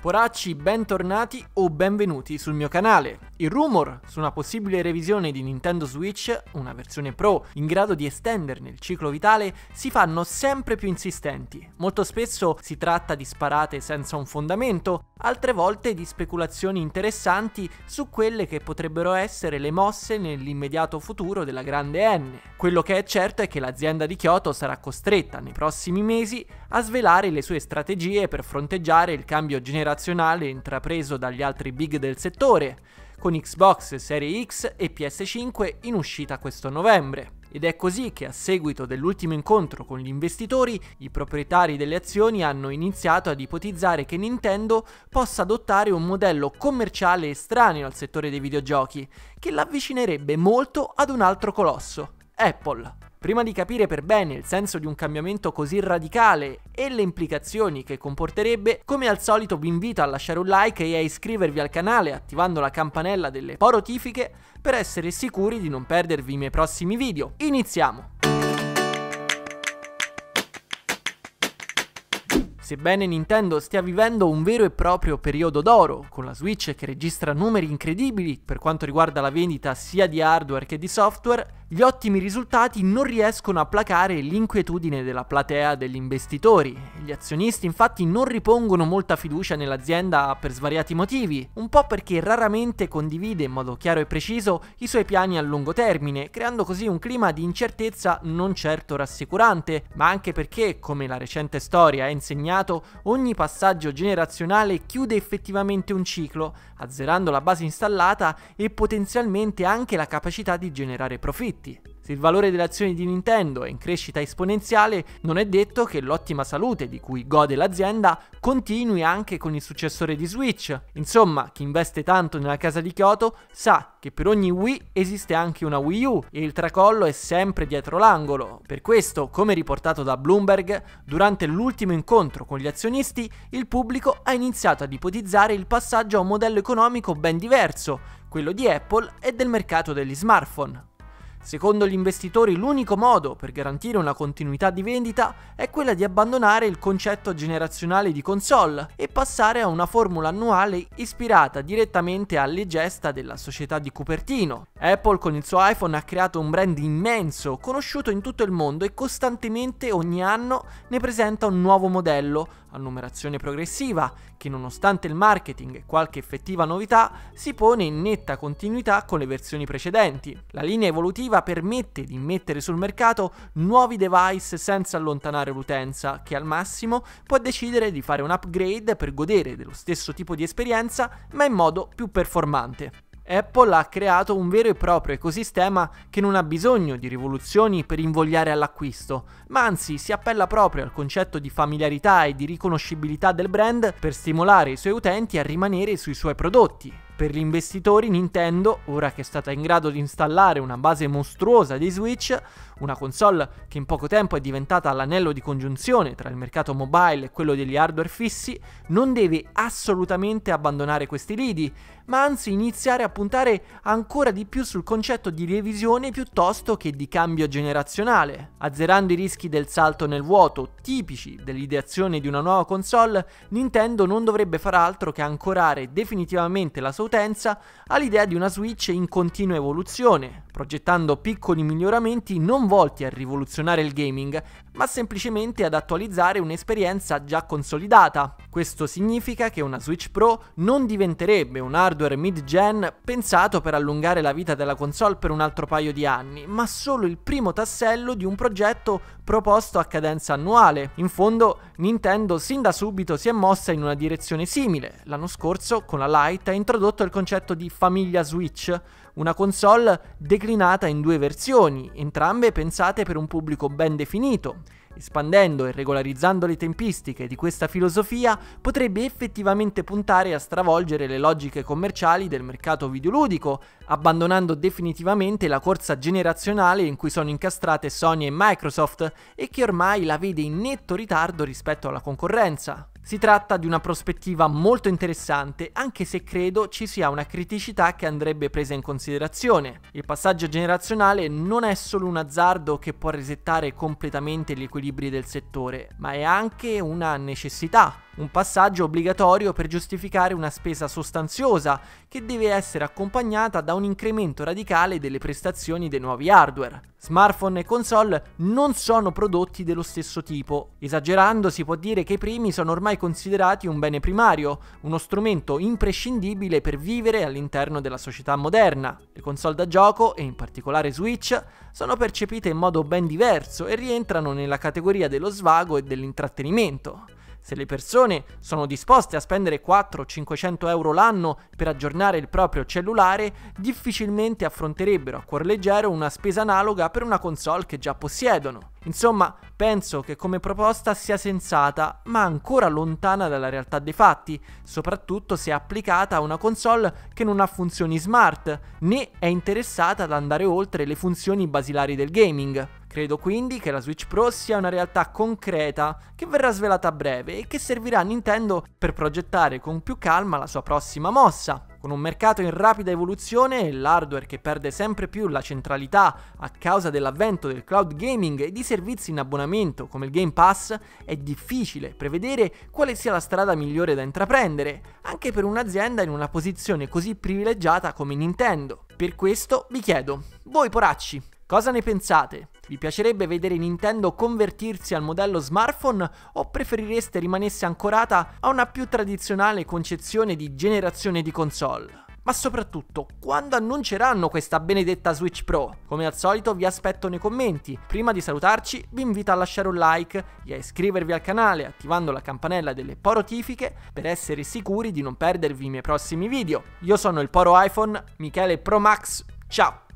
Poracci, bentornati o benvenuti sul mio canale. Il rumor su una possibile revisione di Nintendo Switch, una versione Pro in grado di estenderne il ciclo vitale, si fanno sempre più insistenti. Molto spesso si tratta di sparate senza un fondamento, altre volte di speculazioni interessanti su quelle che potrebbero essere le mosse nell'immediato futuro della grande N. Quello che è certo è che l'azienda di Kyoto sarà costretta nei prossimi mesi a svelare le sue strategie per fronteggiare il cambio generazionale intrapreso dagli altri big del settore con Xbox Series X e PS5 in uscita questo novembre. Ed è così che a seguito dell'ultimo incontro con gli investitori, i proprietari delle azioni hanno iniziato ad ipotizzare che Nintendo possa adottare un modello commerciale estraneo al settore dei videogiochi, che l'avvicinerebbe molto ad un altro colosso, Apple. Prima di capire per bene il senso di un cambiamento così radicale e le implicazioni che comporterebbe, come al solito vi invito a lasciare un like e a iscrivervi al canale attivando la campanella delle porotifiche per essere sicuri di non perdervi i miei prossimi video. Iniziamo! Sebbene Nintendo stia vivendo un vero e proprio periodo d'oro, con la Switch che registra numeri incredibili per quanto riguarda la vendita sia di hardware che di software, gli ottimi risultati non riescono a placare l'inquietudine della platea degli investitori. Gli azionisti infatti non ripongono molta fiducia nell'azienda per svariati motivi, un po' perché raramente condivide in modo chiaro e preciso i suoi piani a lungo termine, creando così un clima di incertezza non certo rassicurante, ma anche perché, come la recente storia ha insegnato, ogni passaggio generazionale chiude effettivamente un ciclo, azzerando la base installata e potenzialmente anche la capacità di generare profitto diritti. Se il valore delle azioni di Nintendo è in crescita esponenziale, non è detto che l'ottima salute di cui gode l'azienda continui anche con il successore di Switch. Insomma, chi investe tanto nella casa di Kyoto sa che per ogni Wii esiste anche una Wii U e il tracollo è sempre dietro l'angolo. Per questo, come riportato da Bloomberg, durante l'ultimo incontro con gli azionisti, il pubblico ha iniziato ad ipotizzare il passaggio a un modello economico ben diverso, quello di Apple e del mercato degli smartphone. Secondo gli investitori l'unico modo per garantire una continuità di vendita è quella di abbandonare il concetto generazionale di console e passare a una formula annuale ispirata direttamente alle gesta della società di Cupertino. Apple con il suo iPhone ha creato un brand immenso, conosciuto in tutto il mondo e costantemente ogni anno ne presenta un nuovo modello, a numerazione progressiva che nonostante il marketing e qualche effettiva novità si pone in netta continuità con le versioni precedenti. La linea evolutiva permette di mettere sul mercato nuovi device senza allontanare l'utenza che al massimo può decidere di fare un upgrade per godere dello stesso tipo di esperienza ma in modo più performante. Apple ha creato un vero e proprio ecosistema che non ha bisogno di rivoluzioni per invogliare all'acquisto, ma anzi si appella proprio al concetto di familiarità e di riconoscibilità del brand per stimolare i suoi utenti a rimanere sui suoi prodotti per gli investitori Nintendo, ora che è stata in grado di installare una base mostruosa di Switch, una console che in poco tempo è diventata l'anello di congiunzione tra il mercato mobile e quello degli hardware fissi, non deve assolutamente abbandonare questi lidi, ma anzi iniziare a puntare ancora di più sul concetto di revisione piuttosto che di cambio generazionale, azzerando i rischi del salto nel vuoto, tipici dell'ideazione di una nuova console, Nintendo non dovrebbe far altro che ancorare definitivamente la sua potenza all'idea di una Switch in continua evoluzione, progettando piccoli miglioramenti non volti a rivoluzionare il gaming, ma semplicemente ad attualizzare un'esperienza già consolidata. Questo significa che una Switch Pro non diventerebbe un hardware mid-gen pensato per allungare la vita della console per un altro paio di anni, ma solo il primo tassello di un progetto proposto a cadenza annuale. In fondo, Nintendo sin da subito si è mossa in una direzione simile. L'anno scorso con la Lite ha introdotto introdotto il concetto di famiglia Switch, una console declinata in due versioni, entrambe pensate per un pubblico ben definito. Espandendo e regolarizzando le tempistiche di questa filosofia potrebbe effettivamente puntare a stravolgere le logiche commerciali del mercato videoludico, abbandonando definitivamente la corsa generazionale in cui sono incastrate Sony e Microsoft e che ormai la vede in netto ritardo rispetto alla concorrenza. Si tratta di una prospettiva molto interessante, anche se credo ci sia una criticità che andrebbe presa in considerazione. Il passaggio generazionale non è solo un azzardo che può resettare completamente gli equilibri del settore, ma è anche una necessità un passaggio obbligatorio per giustificare una spesa sostanziosa che deve essere accompagnata da un incremento radicale delle prestazioni dei nuovi hardware. Smartphone e console non sono prodotti dello stesso tipo. Esagerando si può dire che i primi sono ormai considerati un bene primario, uno strumento imprescindibile per vivere all'interno della società moderna. Le console da gioco, e in particolare Switch, sono percepite in modo ben diverso e rientrano nella categoria dello svago e dell'intrattenimento. Se le persone sono disposte a spendere 400-500 euro l'anno per aggiornare il proprio cellulare, difficilmente affronterebbero a cuor leggero una spesa analoga per una console che già possiedono. Insomma, penso che come proposta sia sensata, ma ancora lontana dalla realtà dei fatti, soprattutto se applicata a una console che non ha funzioni smart, né è interessata ad andare oltre le funzioni basilari del gaming. Credo quindi che la Switch Pro sia una realtà concreta che verrà svelata a breve e che servirà a Nintendo per progettare con più calma la sua prossima mossa, con un mercato in rapida evoluzione e l'hardware che perde sempre più la centralità a causa dell'avvento del cloud gaming e di servizi in abbonamento come il Game Pass, è difficile prevedere quale sia la strada migliore da intraprendere, anche per un'azienda in una posizione così privilegiata come Nintendo. Per questo vi chiedo, voi poracci, cosa ne pensate? Vi piacerebbe vedere Nintendo convertirsi al modello smartphone o preferireste rimanesse ancorata a una più tradizionale concezione di generazione di console? Ma soprattutto, quando annunceranno questa benedetta Switch Pro? Come al solito vi aspetto nei commenti. Prima di salutarci vi invito a lasciare un like e a iscrivervi al canale attivando la campanella delle porotifiche per essere sicuri di non perdervi i miei prossimi video. Io sono il Poro iPhone, Michele Pro Max, ciao!